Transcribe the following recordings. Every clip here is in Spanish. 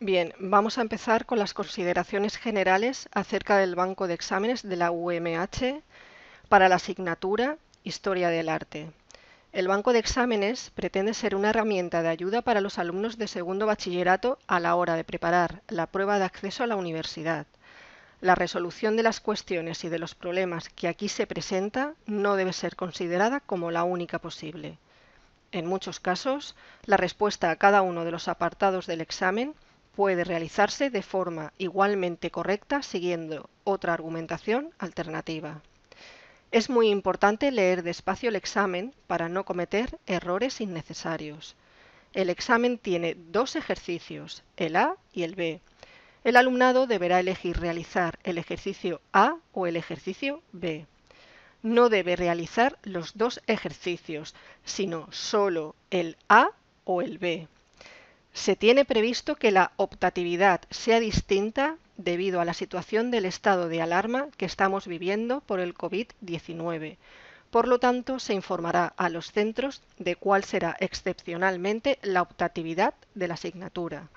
Bien, vamos a empezar con las consideraciones generales acerca del banco de exámenes de la UMH para la asignatura Historia del Arte. El banco de exámenes pretende ser una herramienta de ayuda para los alumnos de segundo bachillerato a la hora de preparar la prueba de acceso a la universidad. La resolución de las cuestiones y de los problemas que aquí se presenta no debe ser considerada como la única posible. En muchos casos, la respuesta a cada uno de los apartados del examen puede realizarse de forma igualmente correcta siguiendo otra argumentación alternativa. Es muy importante leer despacio el examen para no cometer errores innecesarios. El examen tiene dos ejercicios, el A y el B. El alumnado deberá elegir realizar el ejercicio A o el ejercicio B. No debe realizar los dos ejercicios, sino solo el A o el B. Se tiene previsto que la optatividad sea distinta debido a la situación del estado de alarma que estamos viviendo por el COVID-19. Por lo tanto, se informará a los centros de cuál será excepcionalmente la optatividad de la asignatura.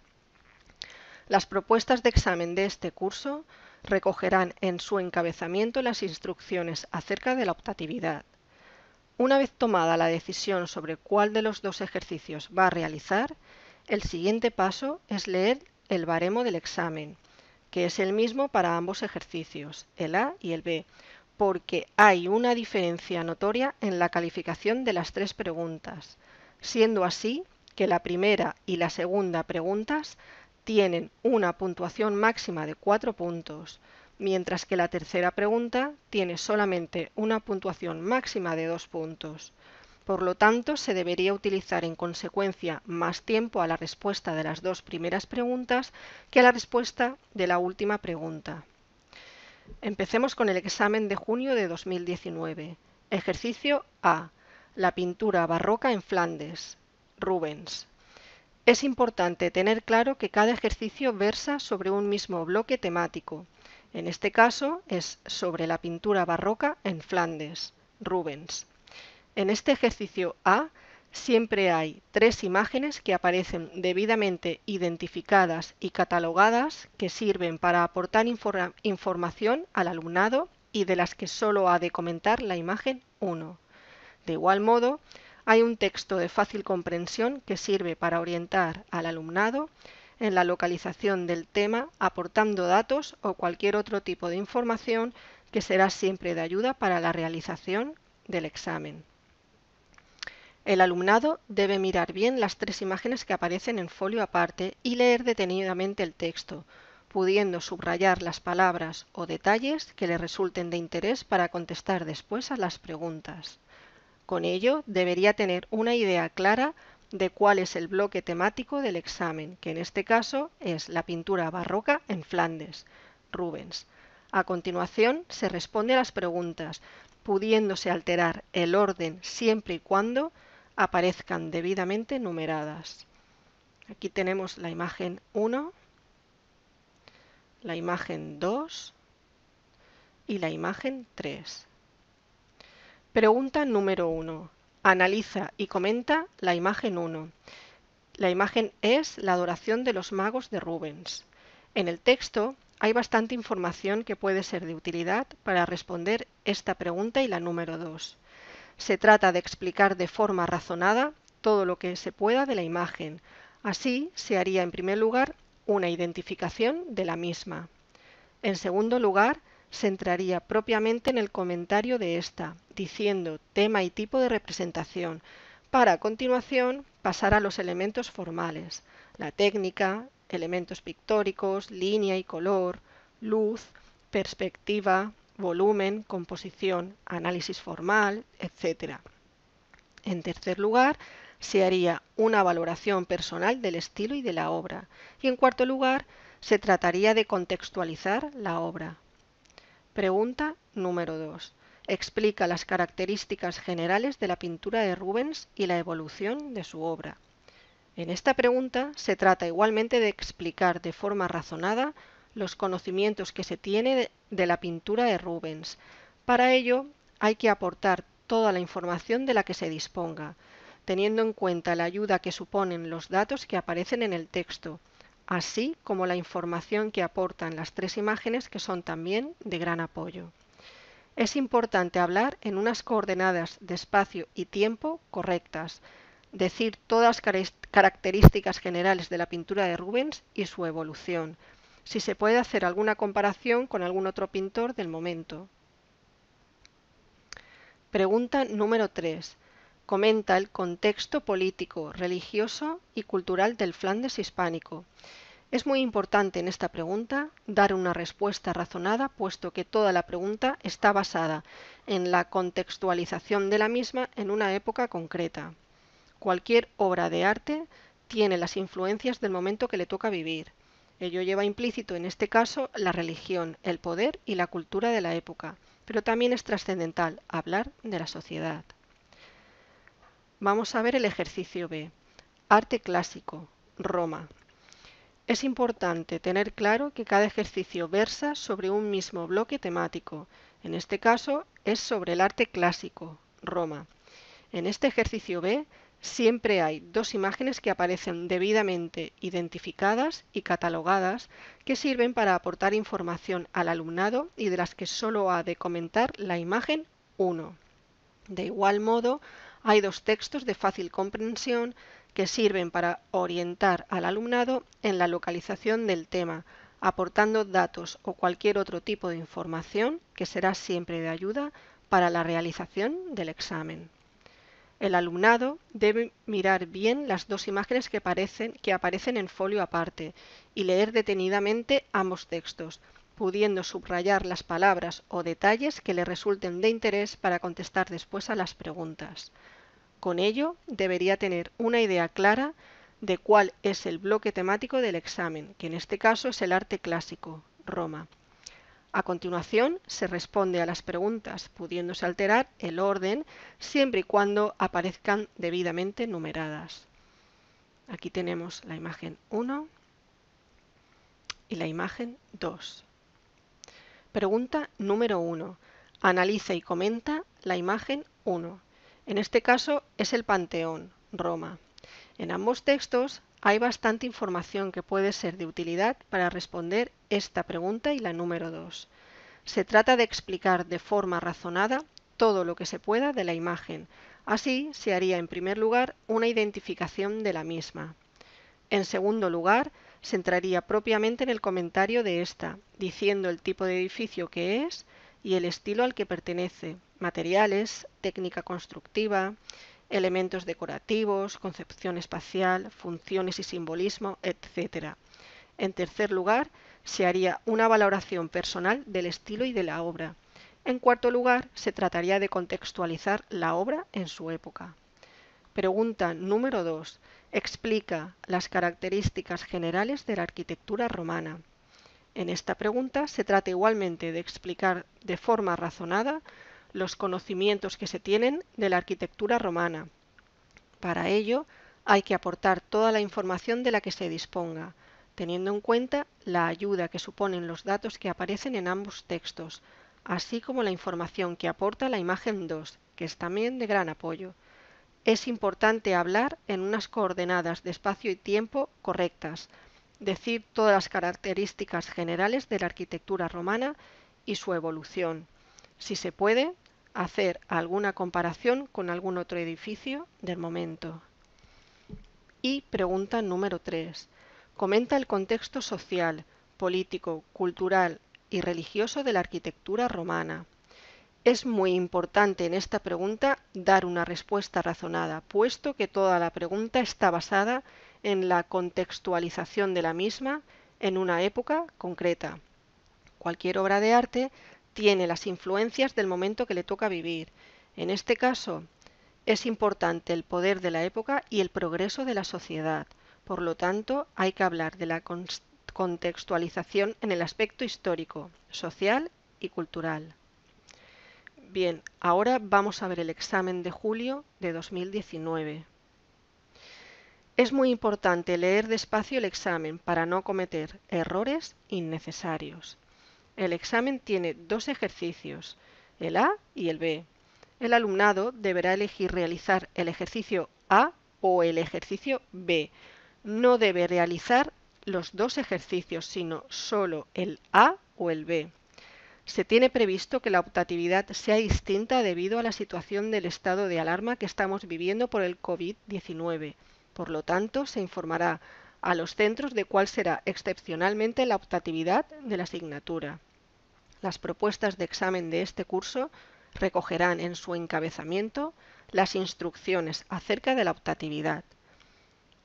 Las propuestas de examen de este curso recogerán en su encabezamiento las instrucciones acerca de la optatividad. Una vez tomada la decisión sobre cuál de los dos ejercicios va a realizar, el siguiente paso es leer el baremo del examen, que es el mismo para ambos ejercicios, el A y el B, porque hay una diferencia notoria en la calificación de las tres preguntas, siendo así que la primera y la segunda preguntas tienen una puntuación máxima de cuatro puntos, mientras que la tercera pregunta tiene solamente una puntuación máxima de dos puntos. Por lo tanto, se debería utilizar en consecuencia más tiempo a la respuesta de las dos primeras preguntas que a la respuesta de la última pregunta. Empecemos con el examen de junio de 2019. Ejercicio A. La pintura barroca en Flandes. Rubens. Es importante tener claro que cada ejercicio versa sobre un mismo bloque temático. En este caso es sobre la pintura barroca en Flandes. Rubens. En este ejercicio A siempre hay tres imágenes que aparecen debidamente identificadas y catalogadas que sirven para aportar información al alumnado y de las que solo ha de comentar la imagen 1. De igual modo, hay un texto de fácil comprensión que sirve para orientar al alumnado en la localización del tema aportando datos o cualquier otro tipo de información que será siempre de ayuda para la realización del examen. El alumnado debe mirar bien las tres imágenes que aparecen en folio aparte y leer detenidamente el texto, pudiendo subrayar las palabras o detalles que le resulten de interés para contestar después a las preguntas. Con ello, debería tener una idea clara de cuál es el bloque temático del examen, que en este caso es la pintura barroca en Flandes, Rubens. A continuación, se responde a las preguntas, pudiéndose alterar el orden siempre y cuando aparezcan debidamente numeradas. Aquí tenemos la imagen 1, la imagen 2 y la imagen 3. Pregunta número 1. Analiza y comenta la imagen 1. La imagen es la adoración de los magos de Rubens. En el texto hay bastante información que puede ser de utilidad para responder esta pregunta y la número 2. Se trata de explicar de forma razonada todo lo que se pueda de la imagen. Así se haría en primer lugar una identificación de la misma. En segundo lugar, se entraría propiamente en el comentario de esta, diciendo tema y tipo de representación, para a continuación pasar a los elementos formales, la técnica, elementos pictóricos, línea y color, luz, perspectiva, volumen, composición, análisis formal, etc. En tercer lugar, se haría una valoración personal del estilo y de la obra. Y en cuarto lugar, se trataría de contextualizar la obra. Pregunta número 2. Explica las características generales de la pintura de Rubens y la evolución de su obra. En esta pregunta se trata igualmente de explicar de forma razonada los conocimientos que se tiene de la pintura de Rubens. Para ello hay que aportar toda la información de la que se disponga, teniendo en cuenta la ayuda que suponen los datos que aparecen en el texto, así como la información que aportan las tres imágenes que son también de gran apoyo. Es importante hablar en unas coordenadas de espacio y tiempo correctas, decir todas las características generales de la pintura de Rubens y su evolución, si se puede hacer alguna comparación con algún otro pintor del momento. Pregunta número 3. Comenta el contexto político, religioso y cultural del Flandes hispánico. Es muy importante en esta pregunta dar una respuesta razonada, puesto que toda la pregunta está basada en la contextualización de la misma en una época concreta. Cualquier obra de arte tiene las influencias del momento que le toca vivir. Ello lleva implícito en este caso la religión, el poder y la cultura de la época, pero también es trascendental hablar de la sociedad. Vamos a ver el ejercicio B. Arte clásico, Roma. Es importante tener claro que cada ejercicio versa sobre un mismo bloque temático. En este caso es sobre el arte clásico, Roma. En este ejercicio B siempre hay dos imágenes que aparecen debidamente identificadas y catalogadas que sirven para aportar información al alumnado y de las que solo ha de comentar la imagen 1. De igual modo, hay dos textos de fácil comprensión que sirven para orientar al alumnado en la localización del tema, aportando datos o cualquier otro tipo de información que será siempre de ayuda para la realización del examen. El alumnado debe mirar bien las dos imágenes que, parecen, que aparecen en folio aparte y leer detenidamente ambos textos, pudiendo subrayar las palabras o detalles que le resulten de interés para contestar después a las preguntas. Con ello, debería tener una idea clara de cuál es el bloque temático del examen, que en este caso es el arte clásico, Roma. A continuación, se responde a las preguntas, pudiéndose alterar el orden siempre y cuando aparezcan debidamente numeradas. Aquí tenemos la imagen 1 y la imagen 2. Pregunta número 1. Analiza y comenta la imagen 1. En este caso es el Panteón, Roma. En ambos textos hay bastante información que puede ser de utilidad para responder esta pregunta y la número 2. Se trata de explicar de forma razonada todo lo que se pueda de la imagen. Así se haría en primer lugar una identificación de la misma. En segundo lugar, se entraría propiamente en el comentario de esta, diciendo el tipo de edificio que es y el estilo al que pertenece, materiales, técnica constructiva, elementos decorativos, concepción espacial, funciones y simbolismo, etc. En tercer lugar, se haría una valoración personal del estilo y de la obra. En cuarto lugar, se trataría de contextualizar la obra en su época. Pregunta número 2. Explica las características generales de la arquitectura romana. En esta pregunta se trata igualmente de explicar de forma razonada los conocimientos que se tienen de la arquitectura romana. Para ello, hay que aportar toda la información de la que se disponga, teniendo en cuenta la ayuda que suponen los datos que aparecen en ambos textos, así como la información que aporta la imagen 2, que es también de gran apoyo. Es importante hablar en unas coordenadas de espacio y tiempo correctas, decir todas las características generales de la arquitectura romana y su evolución, si se puede, hacer alguna comparación con algún otro edificio del momento. Y pregunta número 3. Comenta el contexto social, político, cultural y religioso de la arquitectura romana. Es muy importante en esta pregunta dar una respuesta razonada, puesto que toda la pregunta está basada en la contextualización de la misma en una época concreta. Cualquier obra de arte tiene las influencias del momento que le toca vivir. En este caso, es importante el poder de la época y el progreso de la sociedad. Por lo tanto, hay que hablar de la contextualización en el aspecto histórico, social y cultural. Bien, ahora vamos a ver el examen de julio de 2019. Es muy importante leer despacio el examen para no cometer errores innecesarios. El examen tiene dos ejercicios, el A y el B. El alumnado deberá elegir realizar el ejercicio A o el ejercicio B. No debe realizar los dos ejercicios, sino solo el A o el B. Se tiene previsto que la optatividad sea distinta debido a la situación del estado de alarma que estamos viviendo por el COVID-19. Por lo tanto, se informará a los centros de cuál será excepcionalmente la optatividad de la asignatura las propuestas de examen de este curso recogerán en su encabezamiento las instrucciones acerca de la optatividad.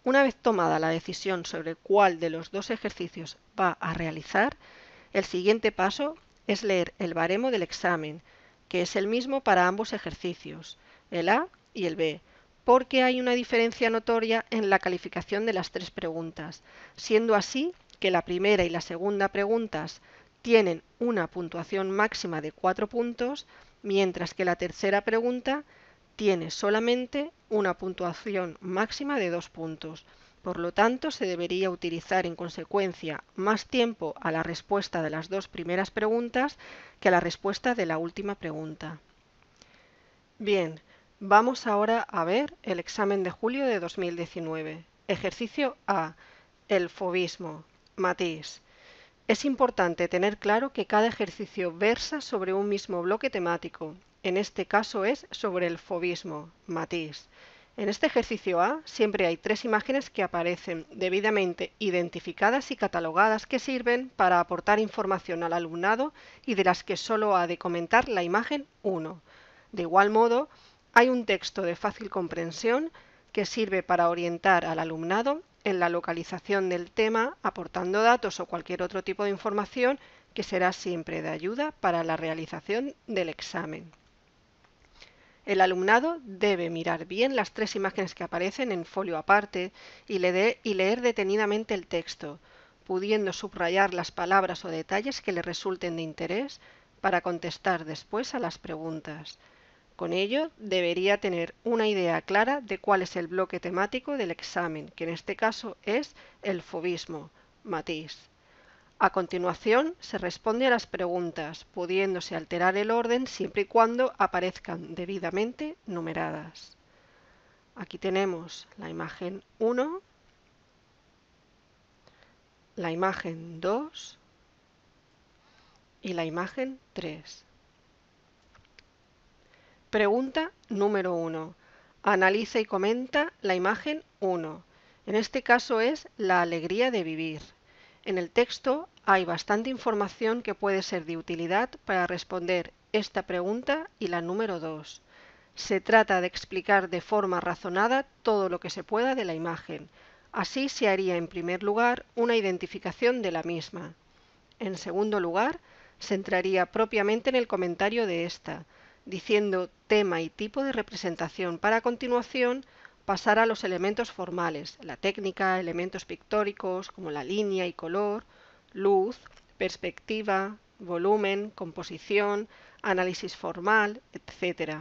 Una vez tomada la decisión sobre cuál de los dos ejercicios va a realizar, el siguiente paso es leer el baremo del examen, que es el mismo para ambos ejercicios, el A y el B, porque hay una diferencia notoria en la calificación de las tres preguntas, siendo así que la primera y la segunda preguntas tienen una puntuación máxima de 4 puntos, mientras que la tercera pregunta tiene solamente una puntuación máxima de 2 puntos. Por lo tanto, se debería utilizar en consecuencia más tiempo a la respuesta de las dos primeras preguntas que a la respuesta de la última pregunta. Bien, vamos ahora a ver el examen de julio de 2019. Ejercicio A. El fobismo. Matiz. Es importante tener claro que cada ejercicio versa sobre un mismo bloque temático. En este caso es sobre el fobismo, matiz. En este ejercicio A siempre hay tres imágenes que aparecen debidamente identificadas y catalogadas que sirven para aportar información al alumnado y de las que solo ha de comentar la imagen 1. De igual modo, hay un texto de fácil comprensión que sirve para orientar al alumnado en la localización del tema aportando datos o cualquier otro tipo de información que será siempre de ayuda para la realización del examen. El alumnado debe mirar bien las tres imágenes que aparecen en folio aparte y, leer, y leer detenidamente el texto, pudiendo subrayar las palabras o detalles que le resulten de interés para contestar después a las preguntas. Con ello, debería tener una idea clara de cuál es el bloque temático del examen, que en este caso es el fobismo, matiz. A continuación, se responde a las preguntas, pudiéndose alterar el orden siempre y cuando aparezcan debidamente numeradas. Aquí tenemos la imagen 1, la imagen 2 y la imagen 3. Pregunta número 1. Analiza y comenta la imagen 1. En este caso es la alegría de vivir. En el texto hay bastante información que puede ser de utilidad para responder esta pregunta y la número 2. Se trata de explicar de forma razonada todo lo que se pueda de la imagen. Así se haría en primer lugar una identificación de la misma. En segundo lugar, se entraría propiamente en el comentario de esta, diciendo tema y tipo de representación para continuación pasar a los elementos formales, la técnica, elementos pictóricos como la línea y color, luz, perspectiva, volumen, composición, análisis formal, etc.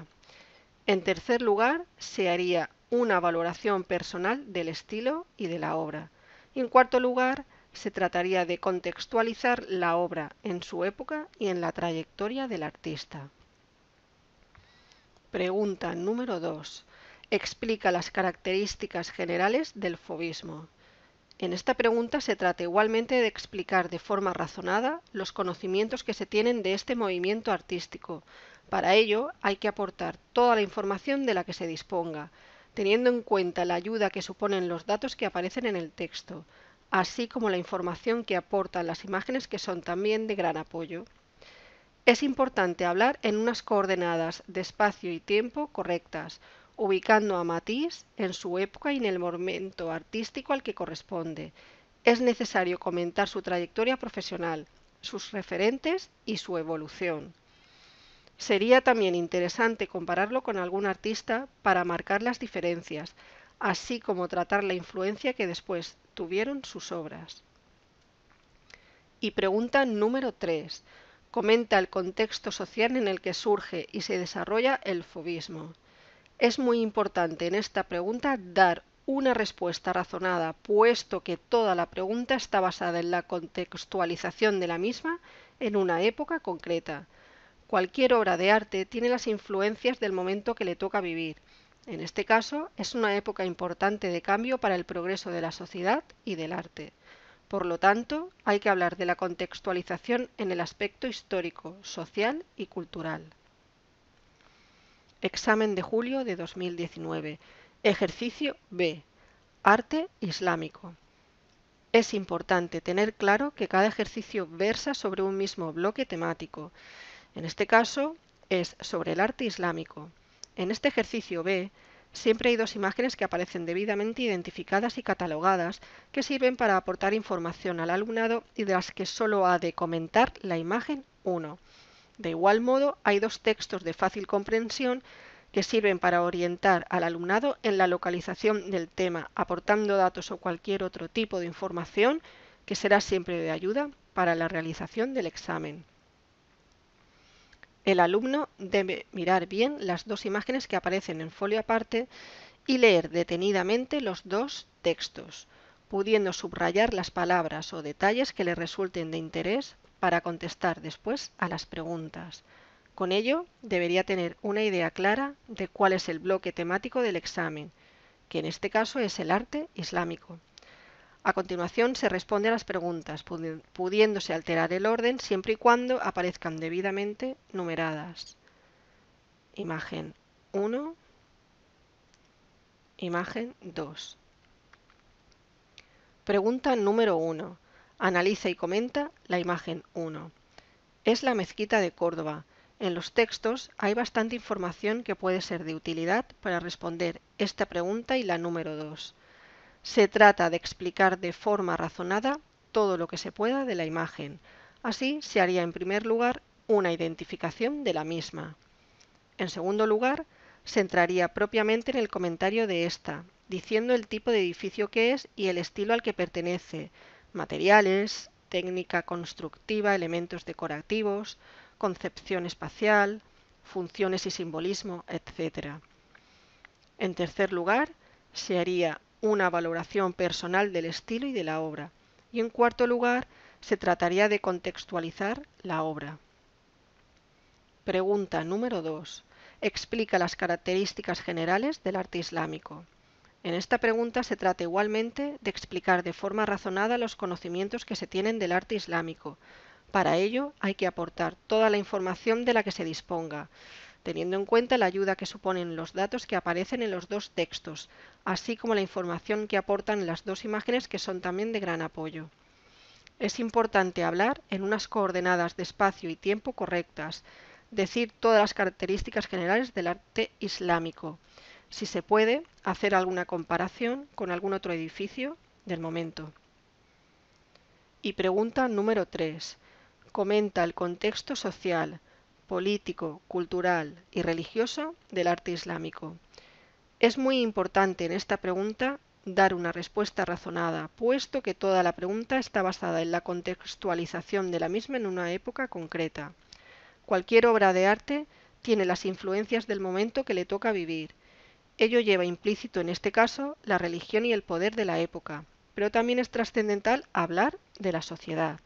En tercer lugar, se haría una valoración personal del estilo y de la obra. Y en cuarto lugar, se trataría de contextualizar la obra en su época y en la trayectoria del artista. Pregunta número 2. Explica las características generales del fobismo. En esta pregunta se trata igualmente de explicar de forma razonada los conocimientos que se tienen de este movimiento artístico. Para ello hay que aportar toda la información de la que se disponga, teniendo en cuenta la ayuda que suponen los datos que aparecen en el texto, así como la información que aportan las imágenes que son también de gran apoyo. Es importante hablar en unas coordenadas de espacio y tiempo correctas, ubicando a Matisse en su época y en el momento artístico al que corresponde. Es necesario comentar su trayectoria profesional, sus referentes y su evolución. Sería también interesante compararlo con algún artista para marcar las diferencias, así como tratar la influencia que después tuvieron sus obras. Y pregunta número 3 comenta el contexto social en el que surge y se desarrolla el fobismo. Es muy importante en esta pregunta dar una respuesta razonada, puesto que toda la pregunta está basada en la contextualización de la misma en una época concreta. Cualquier obra de arte tiene las influencias del momento que le toca vivir. En este caso, es una época importante de cambio para el progreso de la sociedad y del arte. Por lo tanto, hay que hablar de la contextualización en el aspecto histórico, social y cultural. Examen de julio de 2019. Ejercicio B. Arte islámico. Es importante tener claro que cada ejercicio versa sobre un mismo bloque temático. En este caso, es sobre el arte islámico. En este ejercicio B, Siempre hay dos imágenes que aparecen debidamente identificadas y catalogadas, que sirven para aportar información al alumnado y de las que solo ha de comentar la imagen 1. De igual modo, hay dos textos de fácil comprensión que sirven para orientar al alumnado en la localización del tema, aportando datos o cualquier otro tipo de información que será siempre de ayuda para la realización del examen. El alumno debe mirar bien las dos imágenes que aparecen en folio aparte y leer detenidamente los dos textos, pudiendo subrayar las palabras o detalles que le resulten de interés para contestar después a las preguntas. Con ello, debería tener una idea clara de cuál es el bloque temático del examen, que en este caso es el arte islámico. A continuación se responde a las preguntas, pudiéndose alterar el orden siempre y cuando aparezcan debidamente numeradas. Imagen 1, imagen 2. Pregunta número 1. Analiza y comenta la imagen 1. Es la mezquita de Córdoba. En los textos hay bastante información que puede ser de utilidad para responder esta pregunta y la número 2. Se trata de explicar de forma razonada todo lo que se pueda de la imagen. Así se haría en primer lugar una identificación de la misma. En segundo lugar, se entraría propiamente en el comentario de esta, diciendo el tipo de edificio que es y el estilo al que pertenece, materiales, técnica constructiva, elementos decorativos, concepción espacial, funciones y simbolismo, etc. En tercer lugar, se haría una valoración personal del estilo y de la obra. Y en cuarto lugar, se trataría de contextualizar la obra. Pregunta número 2. Explica las características generales del arte islámico. En esta pregunta se trata igualmente de explicar de forma razonada los conocimientos que se tienen del arte islámico. Para ello hay que aportar toda la información de la que se disponga, teniendo en cuenta la ayuda que suponen los datos que aparecen en los dos textos, así como la información que aportan las dos imágenes que son también de gran apoyo. Es importante hablar en unas coordenadas de espacio y tiempo correctas, decir todas las características generales del arte islámico. Si se puede, hacer alguna comparación con algún otro edificio del momento. Y pregunta número 3. Comenta el contexto social, político, cultural y religioso del arte islámico. Es muy importante en esta pregunta dar una respuesta razonada, puesto que toda la pregunta está basada en la contextualización de la misma en una época concreta. Cualquier obra de arte tiene las influencias del momento que le toca vivir. Ello lleva implícito en este caso la religión y el poder de la época, pero también es trascendental hablar de la sociedad.